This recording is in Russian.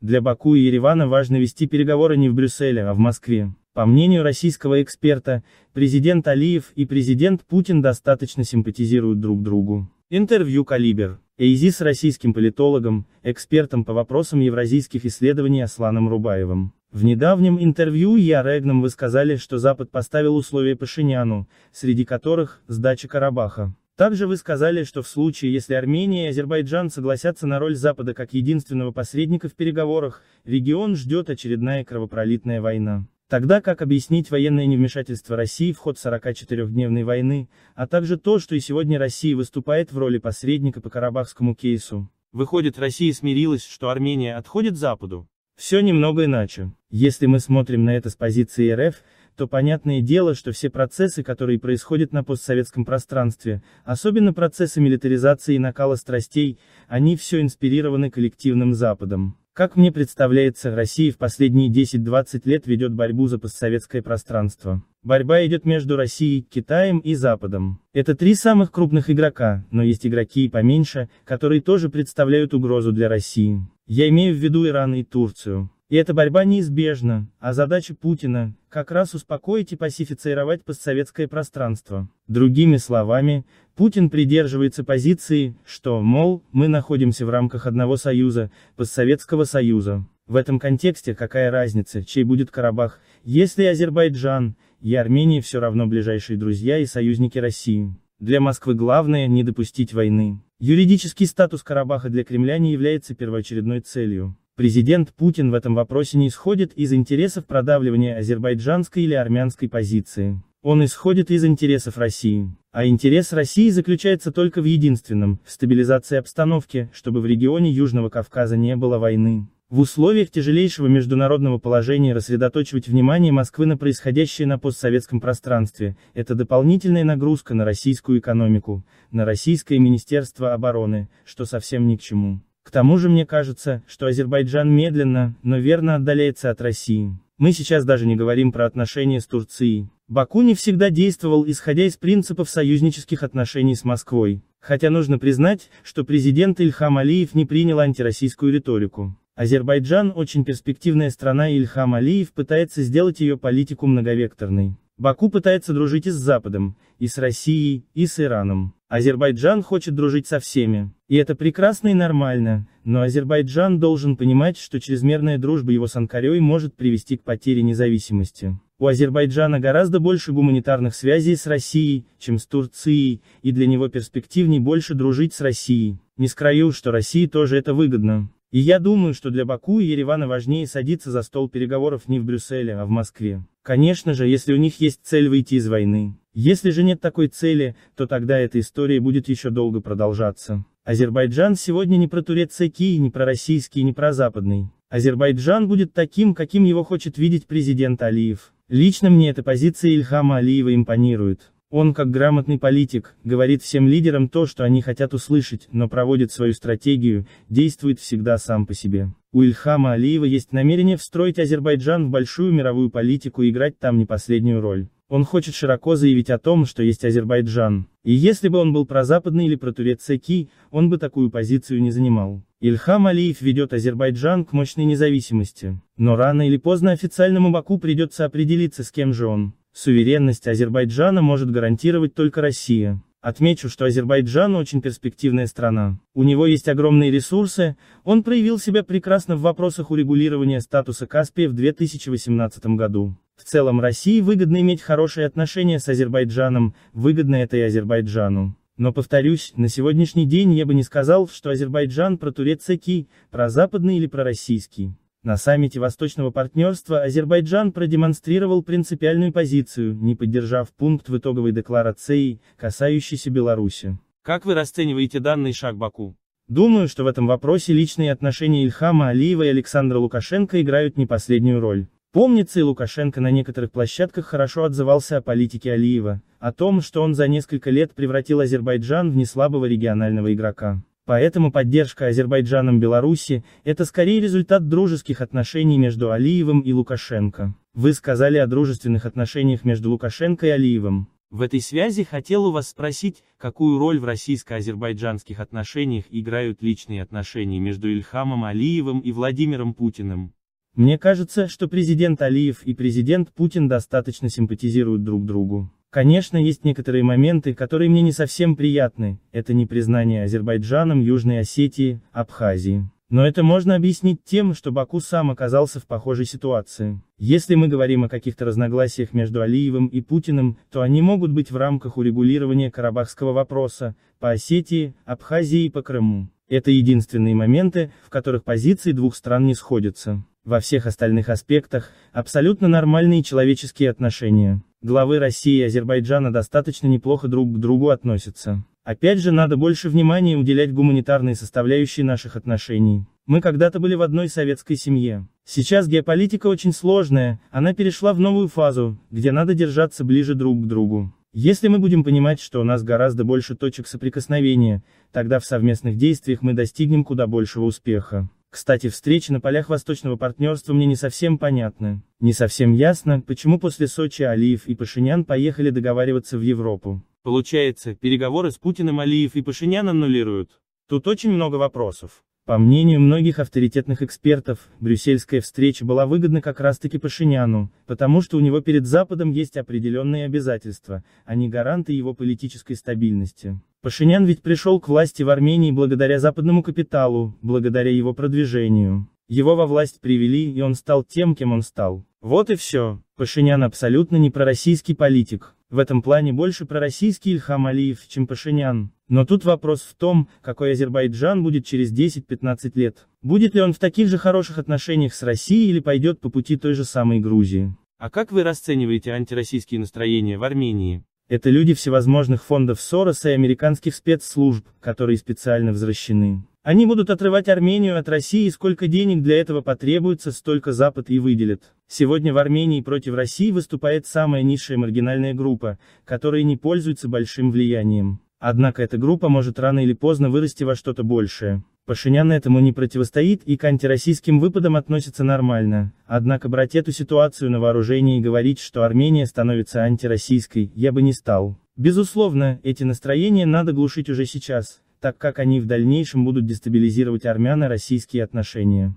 Для Баку и Еревана важно вести переговоры не в Брюсселе, а в Москве. По мнению российского эксперта, президент Алиев и президент Путин достаточно симпатизируют друг другу. Интервью Калибер. ЭйЗИ с российским политологом, экспертом по вопросам евразийских исследований Асланом Рубаевым. В недавнем интервью я Регном вы что Запад поставил условия Пашиняну, среди которых – сдача Карабаха. Также вы сказали, что в случае, если Армения и Азербайджан согласятся на роль Запада как единственного посредника в переговорах, регион ждет очередная кровопролитная война. Тогда как объяснить военное невмешательство России в ход 44-дневной войны, а также то, что и сегодня Россия выступает в роли посредника по карабахскому кейсу? Выходит, Россия смирилась, что Армения отходит Западу? Все немного иначе. Если мы смотрим на это с позиции РФ, то понятное дело, что все процессы, которые происходят на постсоветском пространстве, особенно процессы милитаризации и накала страстей, они все инспирированы коллективным Западом. Как мне представляется, Россия в последние 10-20 лет ведет борьбу за постсоветское пространство. Борьба идет между Россией, Китаем и Западом. Это три самых крупных игрока, но есть игроки и поменьше, которые тоже представляют угрозу для России. Я имею в виду Иран и Турцию. И эта борьба неизбежна, а задача Путина – как раз успокоить и пасифицировать постсоветское пространство. Другими словами, Путин придерживается позиции, что, мол, мы находимся в рамках одного союза, постсоветского союза. В этом контексте какая разница, чей будет Карабах, если Азербайджан, и Армения все равно ближайшие друзья и союзники России. Для Москвы главное – не допустить войны. Юридический статус Карабаха для Кремля не является первоочередной целью. Президент Путин в этом вопросе не исходит из интересов продавливания азербайджанской или армянской позиции. Он исходит из интересов России. А интерес России заключается только в единственном, в стабилизации обстановки, чтобы в регионе Южного Кавказа не было войны. В условиях тяжелейшего международного положения рассредоточивать внимание Москвы на происходящее на постсоветском пространстве – это дополнительная нагрузка на российскую экономику, на российское Министерство обороны, что совсем ни к чему. К тому же мне кажется, что Азербайджан медленно, но верно отдаляется от России. Мы сейчас даже не говорим про отношения с Турцией. Баку не всегда действовал исходя из принципов союзнических отношений с Москвой. Хотя нужно признать, что президент Ильхам Алиев не принял антироссийскую риторику. Азербайджан очень перспективная страна и Ильхам Алиев пытается сделать ее политику многовекторной. Баку пытается дружить и с Западом, и с Россией, и с Ираном. Азербайджан хочет дружить со всеми, и это прекрасно и нормально, но Азербайджан должен понимать, что чрезмерная дружба его с Анкарей может привести к потере независимости. У Азербайджана гораздо больше гуманитарных связей с Россией, чем с Турцией, и для него перспективнее больше дружить с Россией. Не скрою, что России тоже это выгодно. И я думаю, что для Баку и Еревана важнее садиться за стол переговоров не в Брюсселе, а в Москве. Конечно же, если у них есть цель выйти из войны. Если же нет такой цели, то тогда эта история будет еще долго продолжаться. Азербайджан сегодня не про турецкий, не про российский, не про западный. Азербайджан будет таким, каким его хочет видеть президент Алиев. Лично мне эта позиция Ильхама Алиева импонирует. Он, как грамотный политик, говорит всем лидерам то, что они хотят услышать, но проводит свою стратегию, действует всегда сам по себе. У Ильхама Алиева есть намерение встроить Азербайджан в большую мировую политику и играть там не последнюю роль. Он хочет широко заявить о том, что есть Азербайджан. И если бы он был прозападный или протурецкий, он бы такую позицию не занимал. Ильхам Алиев ведет Азербайджан к мощной независимости. Но рано или поздно официальному Баку придется определиться с кем же он. Суверенность Азербайджана может гарантировать только Россия. Отмечу, что Азербайджан очень перспективная страна. У него есть огромные ресурсы, он проявил себя прекрасно в вопросах урегулирования статуса Каспия в 2018 году. В целом России выгодно иметь хорошие отношения с Азербайджаном, выгодно это и Азербайджану. Но повторюсь, на сегодняшний день я бы не сказал, что Азербайджан про турецкий, про западный или про российский. На саммите Восточного партнерства Азербайджан продемонстрировал принципиальную позицию, не поддержав пункт в итоговой декларации, касающийся Беларуси. Как вы расцениваете данный шаг Баку? Думаю, что в этом вопросе личные отношения Ильхама Алиева и Александра Лукашенко играют не последнюю роль. Помнится, и Лукашенко на некоторых площадках хорошо отзывался о политике Алиева, о том, что он за несколько лет превратил Азербайджан в неслабого регионального игрока. Поэтому поддержка Азербайджаном Беларуси – это скорее результат дружеских отношений между Алиевым и Лукашенко. Вы сказали о дружественных отношениях между Лукашенко и Алиевым. В этой связи хотел у вас спросить, какую роль в российско-азербайджанских отношениях играют личные отношения между Ильхамом Алиевым и Владимиром Путиным. Мне кажется, что президент Алиев и президент Путин достаточно симпатизируют друг другу. Конечно, есть некоторые моменты, которые мне не совсем приятны, это не признание Азербайджаном Южной Осетии, Абхазии. Но это можно объяснить тем, что Баку сам оказался в похожей ситуации. Если мы говорим о каких-то разногласиях между Алиевым и Путиным, то они могут быть в рамках урегулирования карабахского вопроса, по Осетии, Абхазии и по Крыму. Это единственные моменты, в которых позиции двух стран не сходятся во всех остальных аспектах, абсолютно нормальные человеческие отношения. Главы России и Азербайджана достаточно неплохо друг к другу относятся. Опять же, надо больше внимания уделять гуманитарной составляющей наших отношений. Мы когда-то были в одной советской семье. Сейчас геополитика очень сложная, она перешла в новую фазу, где надо держаться ближе друг к другу. Если мы будем понимать, что у нас гораздо больше точек соприкосновения, тогда в совместных действиях мы достигнем куда большего успеха. Кстати, встречи на полях Восточного партнерства мне не совсем понятны. Не совсем ясно, почему после Сочи Алиев и Пашинян поехали договариваться в Европу. Получается, переговоры с Путиным Алиев и Пашинян аннулируют. Тут очень много вопросов. По мнению многих авторитетных экспертов, брюссельская встреча была выгодна как раз-таки Пашиняну, потому что у него перед Западом есть определенные обязательства, а не гаранты его политической стабильности. Пашинян ведь пришел к власти в Армении благодаря западному капиталу, благодаря его продвижению. Его во власть привели, и он стал тем, кем он стал. Вот и все. Пашинян абсолютно не пророссийский политик. В этом плане больше пророссийский Ильхам Алиев, чем Пашинян. Но тут вопрос в том, какой Азербайджан будет через 10-15 лет. Будет ли он в таких же хороших отношениях с Россией или пойдет по пути той же самой Грузии? А как вы расцениваете антироссийские настроения в Армении? Это люди всевозможных фондов Сороса и американских спецслужб, которые специально возвращены. Они будут отрывать Армению от России и сколько денег для этого потребуется, столько Запад и выделит. Сегодня в Армении против России выступает самая низшая маргинальная группа, которая не пользуется большим влиянием. Однако эта группа может рано или поздно вырасти во что-то большее. Пашинян этому не противостоит и к антироссийским выпадам относится нормально, однако брать эту ситуацию на вооружение и говорить, что Армения становится антироссийской, я бы не стал. Безусловно, эти настроения надо глушить уже сейчас, так как они в дальнейшем будут дестабилизировать армяно-российские отношения.